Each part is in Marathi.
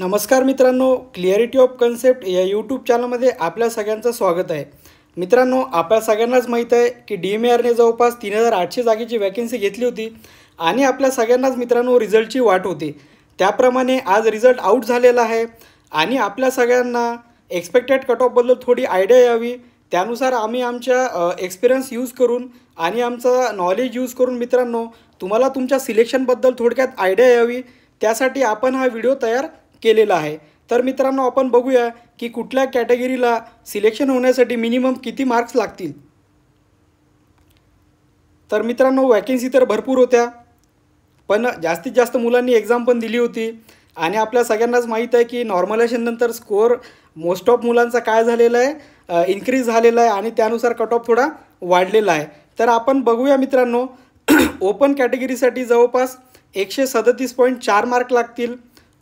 नमस्कार मित्रांनो क्लिअरिटी ऑफ कन्सेप्ट या यूट्यूब चॅनलमध्ये आपल्या सगळ्यांचं स्वागत आहे मित्रांनो आपल्या सगळ्यांनाच माहीत आहे की डी एम आरने जवळपास तीन हजार आठशे जागेची वॅकन्सी घेतली होती आणि आपल्या सगळ्यांनाच मित्रांनो रिझल्टची वाट होती त्याप्रमाणे आज रिझल्ट आऊट झालेला आहे आणि आपल्या सगळ्यांना एक्सपेक्टेड कट ऑफबद्दल थोडी आयडिया यावी त्यानुसार आम्ही आमच्या एक्सपिरियन्स यूज करून आणि आमचं नॉलेज यूज करून मित्रांनो तुम्हाला तुमच्या सिलेक्शनबद्दल थोडक्यात आयडिया यावी त्यासाठी आपण हा व्हिडिओ तयार केलेलं आहे तर मित्रांनो आपण बघूया की कुठल्या कॅटेगरीला सिलेक्शन होण्यासाठी मिनिमम किती मार्क्स लागतील तर मित्रांनो वॅकेन्सी तर भरपूर होत्या पण जास्तीत जास्त मुलांनी एक्झाम पण दिली होती आणि आपल्या सगळ्यांनाच माहीत आहे की नॉर्मलायझेशननंतर स्कोअर मोस्ट ऑफ मुलांचा काय झालेला आहे इन्क्रीज झालेला आहे आणि त्यानुसार कट ऑफ थोडा वाढलेला आहे तर आपण बघूया मित्रांनो ओपन कॅटेगरीसाठी जवळपास एकशे सदतीस पॉईंट चार मार्क लागतील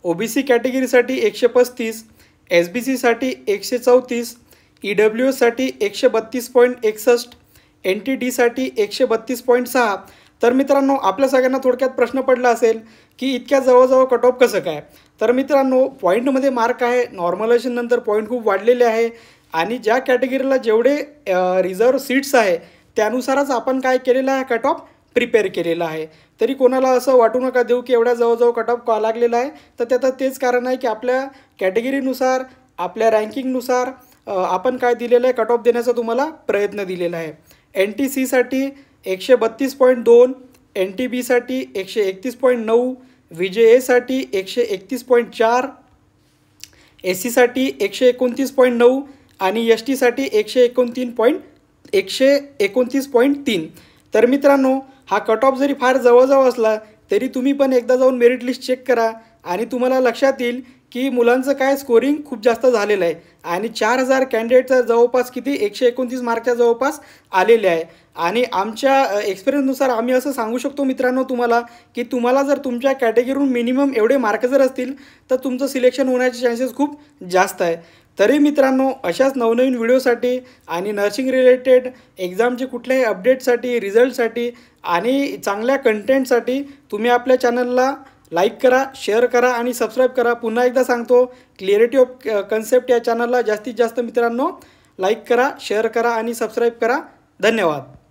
ओ बी सी कॅटेगरीसाठी एकशे पस्तीस एस बी सीसाठी एकशे चौतीस ई डब्ल्यू एससाठी एकशे बत्तीस पॉईंट एकसष्ट एन टी डीसाठी एकशे बत्तीस पॉईंट सहा तर मित्रांनो आपल्या सगळ्यांना थोडक्यात प्रश्न पडला असेल की इतक्या जवळजवळ कट ऑफ कसं काय तर मित्रांनो पॉईंटमध्ये मार्क आहे नंतर पॉईंट खूप वाढलेले आहे आणि ज्या कॅटेगरीला जेवढे रिझर्व सीट्स आहे त्यानुसारच आपण काय केलेलं आहे कट ऑफ प्रिपेअर केलेलं आहे तरी कोणाला असं वाटू नका देऊ की एवढ्या जवळजवळ कट ऑफ का लागलेला आहे तर त्याचं तेच कारण आहे की आपल्या कॅटेगरीनुसार आपल्या रँकिंगनुसार आपण काय दिलेलं आहे कट ऑफ देण्याचा तुम्हाला प्रयत्न दिलेला आहे एन टी सीसाठी एकशे बत्तीस पॉईंट दोन एन टी बीसाठी एकशे एकतीस पॉईंट नऊ जे एसाठी एकशे एकतीस पॉईंट चार एस सीसाठी एकशे एकोणतीस पॉईंट नऊ आणि एस टीसाठी एकशे एकोणतीन पॉईंट एकशे एकोणतीस पॉईंट तीन तर मित्रांनो हा कट ऑफ जरी फार जवळजवळ असला तरी तुम्ही पण एकदा जाऊन मेरिट लिस्ट चेक करा आणि तुम्हाला लक्षात येईल की मुलांचं काय स्कोरिंग खूप जास्त झालेलं आहे आणि चार हजार कॅन्डिडेटचा जवळपास किती एकशे एकोणतीस मार्कच्या जवळपास आलेले आहे आणि आमच्या एक्सपिरियन्सनुसार आम्ही असं सांगू शकतो मित्रांनो तुम्हाला की तुम्हाला जर तुमच्या कॅटेगरीहून मिनिमम एवढे मार्क जर असतील तर तुमचं सिलेक्शन होण्याचे चान्सेस खूप जास्त आहे तरी मित्रांनो अशाच नवनवीन व्हिडिओसाठी आणि नर्सिंग रिलेटेड एक्झामचे कुठल्याही अपडेटसाठी रिझल्टसाठी आणि चांगल्या कंटेंटसाठी तुम्ही आपल्या चॅनलला लाईक करा शेअर करा आणि सबस्क्राईब करा पुन्हा एकदा सांगतो क्लिअरिटी ऑफ कन्सेप्ट या चॅनलला जास्तीत जास्त मित्रांनो लाईक करा शेअर करा आणि सबस्क्राईब करा धन्यवाद